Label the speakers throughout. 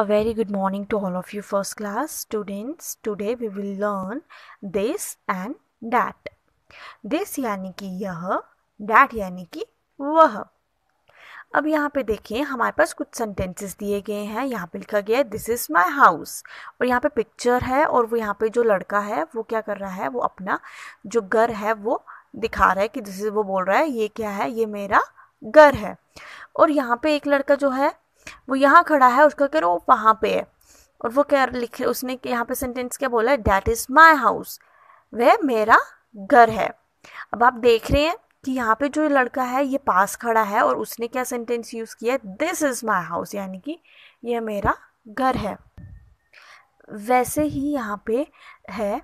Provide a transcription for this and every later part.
Speaker 1: a very good morning to all of you first class students today we will learn this and that this yani कि यह that यानी कि वह अब यहाँ पे देखें हमारे पास कुछ सेंटेंसेस दिए गए हैं यहाँ पे लिखा गया है दिस इज़ माय हाउस और यहाँ पे पिक्चर है और वो यहाँ पे जो लड़का है वो क्या कर रहा है वो अपना जो घर है वो दिखा रहा है कि दिस इज़ वो बोल रहा है ये क्या है ये मेरा घर है और यहाँ पे एक लड़का जो है वो यहाँ खड़ा है उसका कह वो वहाँ पे है और वो क्या लिखे उसने यहाँ पे सेंटेंस क्या बोला है डैट इज़ माई हाउस वह मेरा घर है अब आप देख रहे हैं कि यहाँ पे जो लड़का है ये पास खड़ा है और उसने क्या सेंटेंस यूज़ किया है दिस इज़ माई हाउस यानी कि यह मेरा घर है वैसे ही यहाँ पे है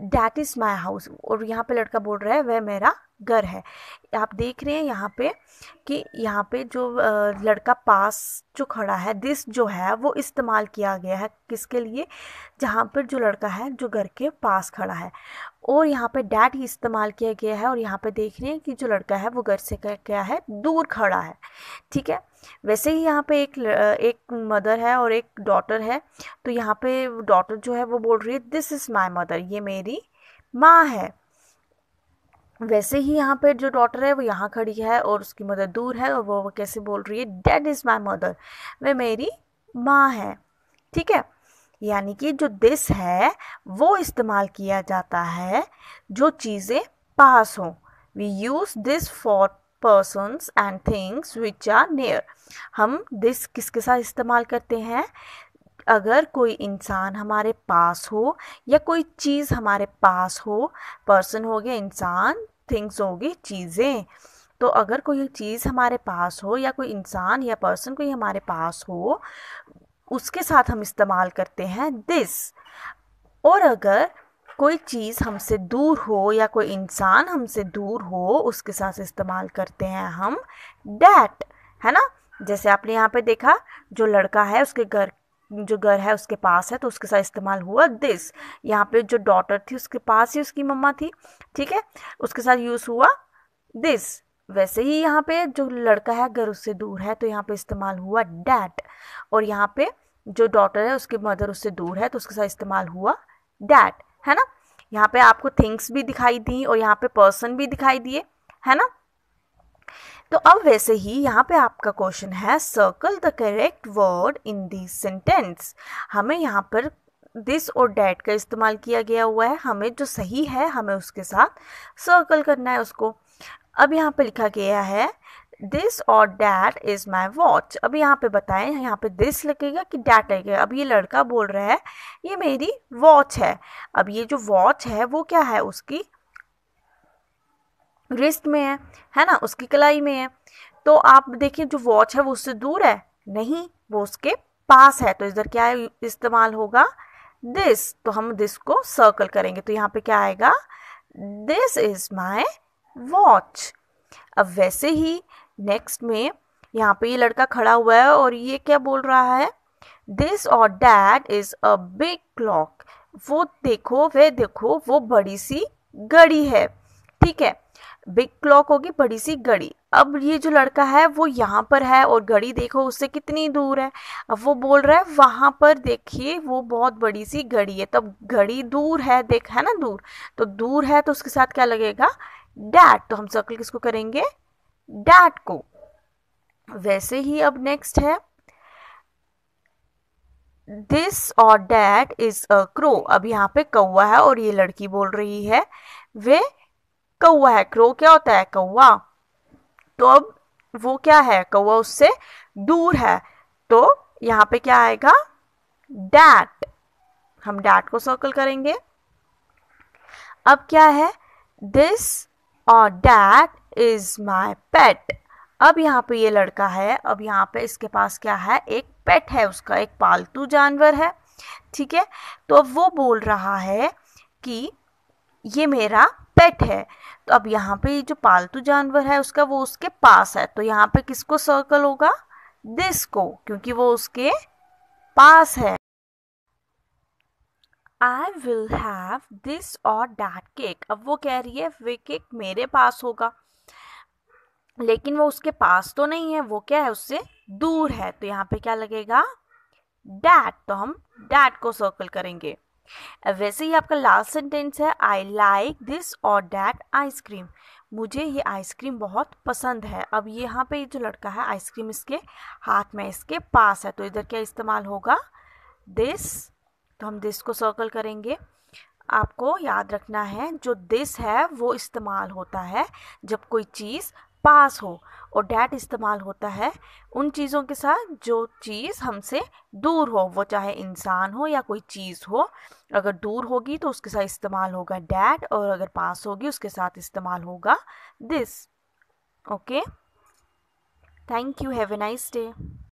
Speaker 1: डैट इज़ माई हाउस और यहाँ पे लड़का बोल रहा है वह मेरा घर है आप देख रहे हैं यहाँ पे कि यहाँ पे जो लड़का पास जो खड़ा है दिस जो है वो इस्तेमाल किया गया है किसके लिए जहाँ पर जो लड़का है जो घर के पास खड़ा है और यहाँ पे डैट ही इस्तेमाल किया गया है और यहाँ पे देख रहे हैं कि जो लड़का है वो घर से क्या है दूर खड़ा है ठीक है वैसे ही यहाँ पे एक एक मदर है और एक डॉटर है तो यहाँ पे डॉटर जो है वो बोल रही है दिस इज़ माई मदर ये मेरी माँ है वैसे ही यहाँ पे जो डॉटर है वो यहाँ खड़ी है और उसकी मदर दूर है और वो कैसे बोल रही है डैड इज़ माई मदर वे मेरी माँ है ठीक है यानी कि जो दिस है वो इस्तेमाल किया जाता है जो चीज़ें पास हों we use this for persons and things which are near हम this किसके साथ इस्तेमाल करते हैं अगर कोई इंसान हमारे पास हो या कोई चीज़ हमारे पास हो पर्सन हो गया इंसान थिंग्स हो गई चीज़ें तो अगर कोई चीज़ हमारे पास हो या कोई इंसान या पर्सन कोई हमारे पास हो उसके साथ हम इस्तेमाल करते हैं दिस और अगर कोई चीज़ हमसे दूर हो या कोई इंसान हमसे दूर हो उसके साथ इस्तेमाल करते हैं हम डैट है ना जैसे आपने यहाँ पे देखा जो लड़का है उसके घर जो घर है उसके पास है तो उसके साथ इस्तेमाल हुआ दिस यहाँ पे जो डॉटर थी उसके पास ही उसकी मम्मा थी ठीक है उसके साथ यूज़ हुआ दिस वैसे ही यहाँ पे जो लड़का है घर उससे दूर है तो यहाँ पे इस्तेमाल हुआ डैट और यहाँ पे जो डॉटर है उसकी मदर उससे दूर है तो उसके साथ इस्तेमाल हुआ डैट है ना यहाँ पे आपको थिंग्स भी दिखाई दी और यहाँ पे पर्सन भी दिखाई दिए है ना तो अब वैसे ही यहाँ पे आपका क्वेश्चन है circle the correct word in this sentence हमें यहाँ पर दिस और डैट का इस्तेमाल किया गया हुआ है हमें जो सही है हमें उसके साथ सर्कल करना है उसको अब यहाँ पे लिखा गया है दिस और डैट इज़ माई वॉच अब यहाँ पे बताएं यहाँ पे दिस लगेगा कि डैट लगेगा अब ये लड़का बोल रहा है ये मेरी वॉच है अब ये जो वॉच है वो क्या है उसकी रिस्ट में है है ना उसकी कलाई में है तो आप देखिए जो वॉच है वो उससे दूर है नहीं वो उसके पास है तो इधर क्या इस्तेमाल होगा दिस तो हम दिस को सर्कल करेंगे तो यहाँ पे क्या आएगा दिस इज माई वॉच अब वैसे ही नेक्स्ट में यहाँ पे ये लड़का खड़ा हुआ है और ये क्या बोल रहा है दिस और that is a big clock वो देखो वे देखो वो बड़ी सी घड़ी है ठीक है बिग क्लॉक होगी बड़ी सी घड़ी अब ये जो लड़का है वो यहाँ पर है और घड़ी देखो उससे कितनी दूर है अब वो बोल रहा है वहाँ पर देखिए वो बहुत बड़ी सी घड़ी है तब घड़ी दूर है देख है ना दूर तो दूर है तो उसके साथ क्या लगेगा डैट तो हम सर्कल किसको करेंगे डैट को वैसे ही अब नेक्स्ट है दिस और डैट इज अ क्रो अब यहाँ पे कौआ है और ये लड़की बोल रही है वे कौआ है क्रो क्या होता है कौआ तो अब वो क्या है कौआ उससे दूर है तो यहाँ पे क्या आएगा डैट हम डैट को सर्कल करेंगे अब क्या है दिस और डैट इज़ माई पेट अब यहाँ पे ये लड़का है अब यहाँ पे इसके पास क्या है एक पेट है उसका एक पालतू जानवर है ठीक है तो अब वो बोल रहा है कि ये मेरा पेट है तो अब यहाँ पे जो पालतू जानवर है उसका वो उसके पास है तो यहाँ पे किसको सर्कल होगा दिस को क्योंकि वो उसके पास है आई विल हैव दिस और डैट केक अब वो कह रही है वे केक मेरे पास होगा लेकिन वो उसके पास तो नहीं है वो क्या है उससे दूर है तो यहाँ पे क्या लगेगा डैट तो हम डैट को सर्कल करेंगे वैसे ही आपका लास्ट सेंटेंस है आई लाइक दिस और डैट आइसक्रीम मुझे ये आइसक्रीम बहुत पसंद है अब यहाँ पे जो लड़का है आइसक्रीम इसके हाथ में इसके पास है तो इधर क्या इस्तेमाल होगा दिस तो हम दिस को सर्कल करेंगे आपको याद रखना है जो दिस है वो इस्तेमाल होता है जब कोई चीज़ पास हो और डैट इस्तेमाल होता है उन चीज़ों के साथ जो चीज़ हमसे दूर हो वो चाहे इंसान हो या कोई चीज़ हो अगर दूर होगी तो उसके साथ इस्तेमाल होगा डैट और अगर पास होगी उसके साथ इस्तेमाल होगा this okay thank you have a nice day